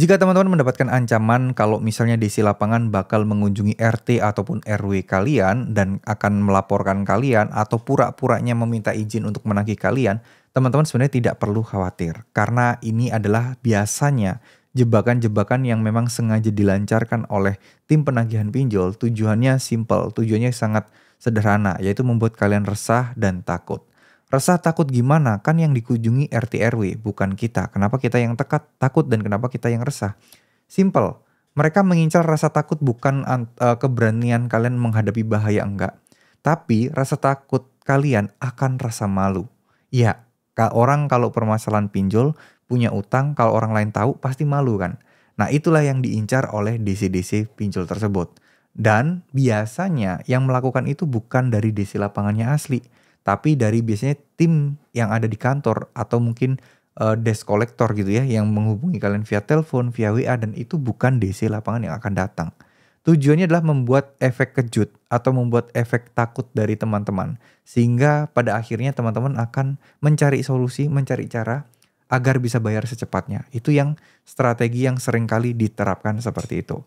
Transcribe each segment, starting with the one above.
Jika teman-teman mendapatkan ancaman kalau misalnya DC lapangan bakal mengunjungi RT ataupun RW kalian dan akan melaporkan kalian atau pura-puranya meminta izin untuk menagih kalian, teman-teman sebenarnya tidak perlu khawatir karena ini adalah biasanya jebakan-jebakan yang memang sengaja dilancarkan oleh tim penagihan pinjol. Tujuannya simple, tujuannya sangat sederhana yaitu membuat kalian resah dan takut. Resah takut gimana? Kan yang dikunjungi RT RW, bukan kita. Kenapa kita yang tekat, takut dan kenapa kita yang resah? Simple. Mereka mengincar rasa takut bukan uh, keberanian kalian menghadapi bahaya enggak. Tapi rasa takut kalian akan rasa malu. Ya, orang kalau permasalahan pinjol punya utang kalau orang lain tahu pasti malu kan. Nah, itulah yang diincar oleh DC-DC pinjol tersebut. Dan biasanya yang melakukan itu bukan dari DC lapangannya asli tapi dari biasanya tim yang ada di kantor atau mungkin uh, desk kolektor gitu ya yang menghubungi kalian via telepon, via WA dan itu bukan DC lapangan yang akan datang. Tujuannya adalah membuat efek kejut atau membuat efek takut dari teman-teman sehingga pada akhirnya teman-teman akan mencari solusi, mencari cara agar bisa bayar secepatnya. Itu yang strategi yang sering kali diterapkan seperti itu.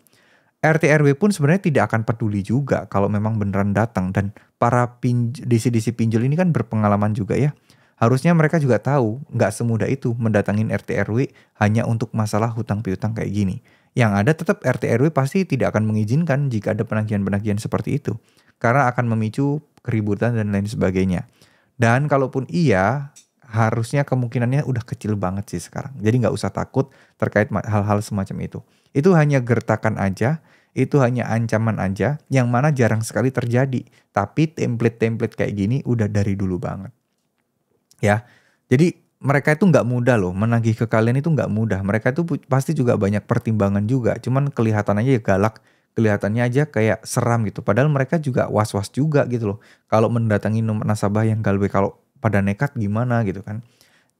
RT RW pun sebenarnya tidak akan peduli juga kalau memang beneran datang dan para DC-DC pinjol ini kan berpengalaman juga ya. Harusnya mereka juga tahu nggak semudah itu mendatangin RT RW hanya untuk masalah hutang piutang kayak gini. Yang ada tetap RT RW pasti tidak akan mengizinkan jika ada penagihan-penagihan seperti itu karena akan memicu keributan dan lain sebagainya. Dan kalaupun iya, harusnya kemungkinannya udah kecil banget sih sekarang. Jadi nggak usah takut terkait hal-hal semacam itu. Itu hanya gertakan aja, itu hanya ancaman aja, yang mana jarang sekali terjadi. Tapi template-template kayak gini udah dari dulu banget. Ya, jadi mereka itu nggak mudah loh, menagih ke kalian itu nggak mudah. Mereka itu pasti juga banyak pertimbangan juga, cuman kelihatan aja ya galak, kelihatannya aja kayak seram gitu. Padahal mereka juga was-was juga gitu loh. Kalau mendatangi nasabah yang galbe, kalau pada nekat gimana gitu kan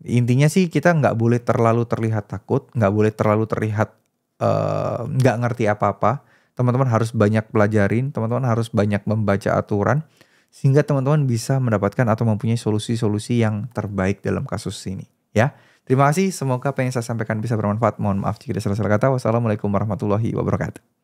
intinya sih kita nggak boleh terlalu terlihat takut nggak boleh terlalu terlihat eh, nggak uh, ngerti apa-apa teman-teman harus banyak pelajarin teman-teman harus banyak membaca aturan sehingga teman-teman bisa mendapatkan atau mempunyai solusi-solusi yang terbaik dalam kasus ini ya terima kasih semoga apa yang saya sampaikan bisa bermanfaat mohon maaf jika ada salah-salah kata wassalamualaikum warahmatullahi wabarakatuh